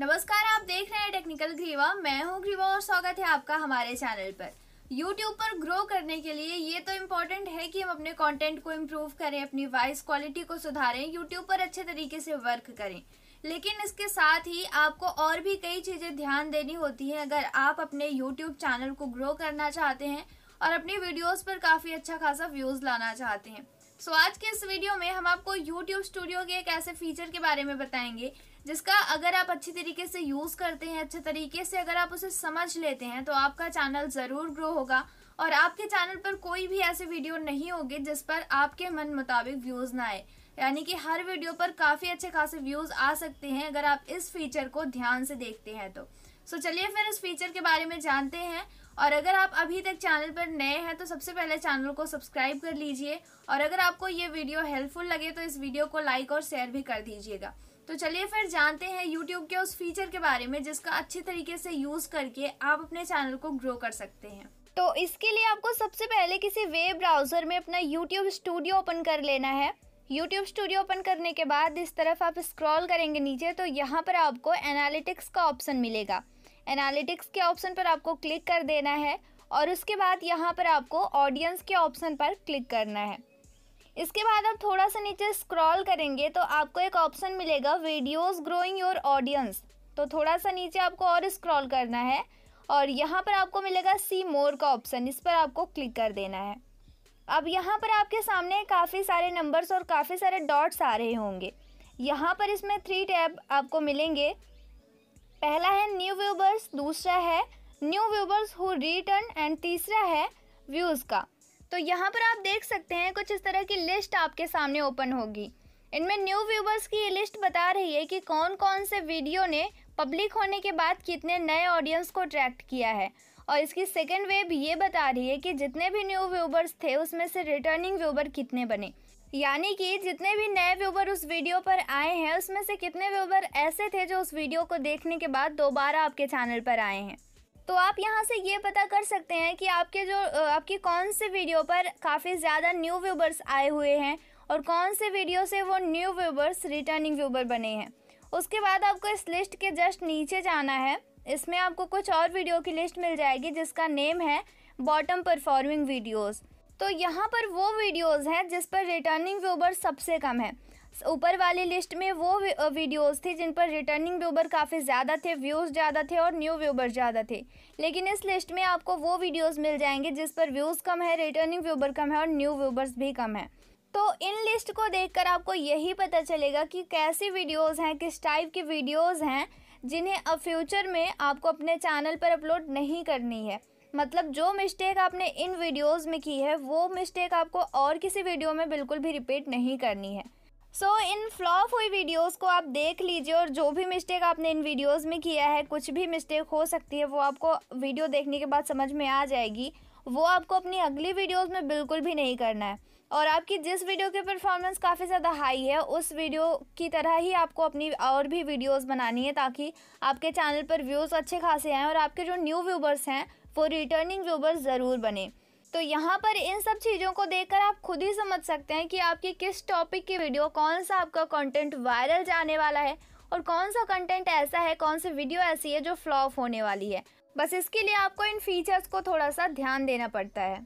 नमस्कार आप देख रहे हैं टेक्निकल ग्रीवा मैं हूं ग्रीवा और स्वागत है आपका हमारे चैनल पर यूट्यूब पर ग्रो करने के लिए ये तो इम्पोर्टेंट है कि हम अपने कंटेंट को इम्प्रूव करें अपनी वॉइस क्वालिटी को सुधारें यूट्यूब पर अच्छे तरीके से वर्क करें लेकिन इसके साथ ही आपको और भी कई चीज़ें ध्यान देनी होती हैं अगर आप अपने यूट्यूब चैनल को ग्रो करना चाहते हैं और अपनी वीडियोज़ पर काफ़ी अच्छा खासा व्यूज़ लाना चाहते हैं सो so, आज के इस वीडियो में हम आपको यूट्यूब स्टूडियो के एक ऐसे फीचर के बारे में बताएंगे जिसका अगर आप अच्छी तरीके से यूज़ करते हैं अच्छे तरीके से अगर आप उसे समझ लेते हैं तो आपका चैनल ज़रूर ग्रो होगा और आपके चैनल पर कोई भी ऐसे वीडियो नहीं होगी जिस पर आपके मन मुताबिक व्यूज़ ना आए यानी कि हर वीडियो पर काफ़ी अच्छे खासे व्यूज़ आ सकते हैं अगर आप इस फीचर को ध्यान से देखते हैं तो सो चलिए फिर इस फीचर के बारे में जानते हैं और अगर आप अभी तक चैनल पर नए हैं तो सबसे पहले चैनल को सब्सक्राइब कर लीजिए और अगर आपको ये वीडियो हेल्पफुल लगे तो इस वीडियो को लाइक और शेयर भी कर दीजिएगा तो चलिए फिर जानते हैं यूट्यूब के उस फीचर के बारे में जिसका अच्छे तरीके से यूज़ करके आप अपने चैनल को ग्रो कर सकते हैं तो इसके लिए आपको सबसे पहले किसी वेब ब्राउज़र में अपना यूट्यूब स्टूडियो ओपन कर लेना है यूट्यूब स्टूडियो ओपन करने के बाद इस तरफ आप स्क्रॉल करेंगे नीचे तो यहाँ पर आपको एनालिटिक्स का ऑप्शन मिलेगा एनालिटिक्स के ऑप्शन पर आपको क्लिक कर देना है और उसके बाद यहाँ पर आपको ऑडियंस के ऑप्शन पर क्लिक करना है इसके बाद आप थोड़ा सा नीचे स्क्रॉल करेंगे तो आपको एक ऑप्शन मिलेगा वीडियोस ग्रोइंग योर ऑडियंस तो थोड़ा सा नीचे आपको और स्क्रॉल करना है और यहाँ पर आपको मिलेगा सी मोर का ऑप्शन इस पर आपको क्लिक कर देना है अब यहाँ पर आपके सामने काफ़ी सारे नंबर्स और काफ़ी सारे डॉट्स आ रहे होंगे यहाँ पर इसमें थ्री टैब आपको मिलेंगे पहला है न्यू व्यूबर्स दूसरा है new viewers who return and तीसरा है व्यूज़ का तो यहाँ पर आप देख सकते हैं कुछ इस तरह की लिस्ट आपके सामने ओपन होगी इनमें न्यू व्यूबर्स की ये लिस्ट बता रही है कि कौन कौन से वीडियो ने पब्लिक होने के बाद कितने नए ऑडियंस को अट्रैक्ट किया है और इसकी सेकेंड वेब ये बता रही है कि जितने भी न्यू व्यूबर्स थे उसमें से रिटर्निंग व्यूबर कितने बने यानी कि जितने भी नए व्यूवर उस वीडियो पर आए हैं उसमें से कितने व्यूवर ऐसे थे जो उस वीडियो को देखने के बाद दोबारा आपके चैनल पर आए हैं तो आप यहाँ से ये पता कर सकते हैं कि आपके जो आपकी कौन से वीडियो पर काफ़ी ज़्यादा न्यू व्यूबर्स आए हुए हैं और कौन से वीडियो से वो न्यू व्यूबर्स रिटर्निंग व्यूबर बने हैं उसके बाद आपको इस लिस्ट के जस्ट नीचे जाना है इसमें आपको कुछ और वीडियो की लिस्ट मिल जाएगी जिसका नेम है बॉटम परफॉर्मिंग वीडियोज़ तो यहाँ पर वो वीडियोस हैं जिस पर रिटर्निंग व्यूबर सबसे कम है ऊपर वाली लिस्ट में वो वीडियोस थी जिन पर रिटर्निंग व्यूबर काफ़ी ज़्यादा थे व्यूज़ ज़्यादा थे और न्यू व्यूबर ज़्यादा थे लेकिन इस लिस्ट में आपको वो वीडियोस मिल जाएंगे जिस पर व्यूज़ कम है रिटर्निंग व्यूबर कम है और न्यू व्यूबर्स भी कम है तो इन लिस्ट को देख आपको यही पता चलेगा कि कैसी वीडियोज़ हैं किस टाइप की वीडियोज़ हैं जिन्हें अब फ्यूचर में आपको अपने चैनल पर अपलोड नहीं करनी है मतलब जो मिस्टेक आपने इन वीडियोस में की है वो मिस्टेक आपको और किसी वीडियो में बिल्कुल भी रिपीट नहीं करनी है सो so, इन फ्लॉप हुई वीडियोस को आप देख लीजिए और जो भी मिस्टेक आपने इन वीडियोस में किया है कुछ भी मिस्टेक हो सकती है वो आपको वीडियो देखने के बाद समझ में आ जाएगी वो आपको अपनी अगली वीडियोस में बिल्कुल भी नहीं करना है और आपकी जिस वीडियो की परफॉर्मेंस काफ़ी ज़्यादा हाई है उस वीडियो की तरह ही आपको अपनी और भी वीडियोस बनानी है ताकि आपके चैनल पर व्यूज़ अच्छे खासे आएँ और आपके जो न्यू व्यूवर्स हैं वो रिटर्निंग व्यूवर्स ज़रूर बने तो यहाँ पर इन सब चीज़ों को देखकर आप खुद ही समझ सकते हैं कि आपकी किस टॉपिक की वीडियो कौन सा आपका कंटेंट वायरल जाने वाला है और कौन सा कंटेंट ऐसा है कौन सी वीडियो ऐसी है जो फ्लॉप होने वाली है बस इसके लिए आपको इन फीचर्स को थोड़ा सा ध्यान देना पड़ता है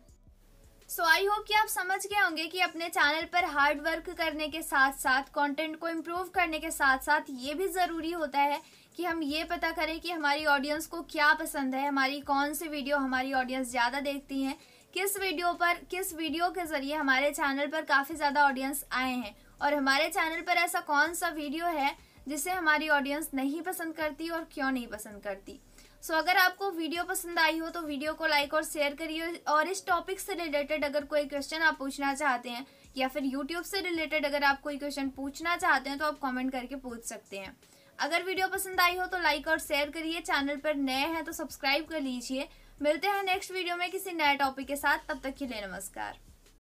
सो आई होप कि आप समझ गए होंगे कि अपने चैनल पर हार्ड वर्क करने के साथ साथ कंटेंट को इम्प्रूव करने के साथ साथ ये भी ज़रूरी होता है कि हम ये पता करें कि हमारी ऑडियंस को क्या पसंद है हमारी कौन सी वीडियो हमारी ऑडियंस ज़्यादा देखती हैं किस वीडियो पर किस वीडियो के ज़रिए हमारे चैनल पर काफ़ी ज़्यादा ऑडियंस आए हैं और हमारे चैनल पर ऐसा कौन सा वीडियो है जिसे हमारी ऑडियंस नहीं पसंद करती और क्यों नहीं पसंद करती सो अगर आपको वीडियो पसंद आई हो तो वीडियो को लाइक और शेयर करिए और इस टॉपिक से रिलेटेड अगर कोई क्वेश्चन आप पूछना चाहते हैं या फिर यूट्यूब से रिलेटेड अगर आप कोई क्वेश्चन पूछना चाहते हैं तो आप कॉमेंट करके पूछ सकते हैं अगर वीडियो पसंद आई हो तो लाइक और शेयर करिए चैनल पर नए हैं तो सब्सक्राइब कर लीजिए मिलते हैं नेक्स्ट वीडियो में किसी नए टॉपिक के साथ तब तक के लिए नमस्कार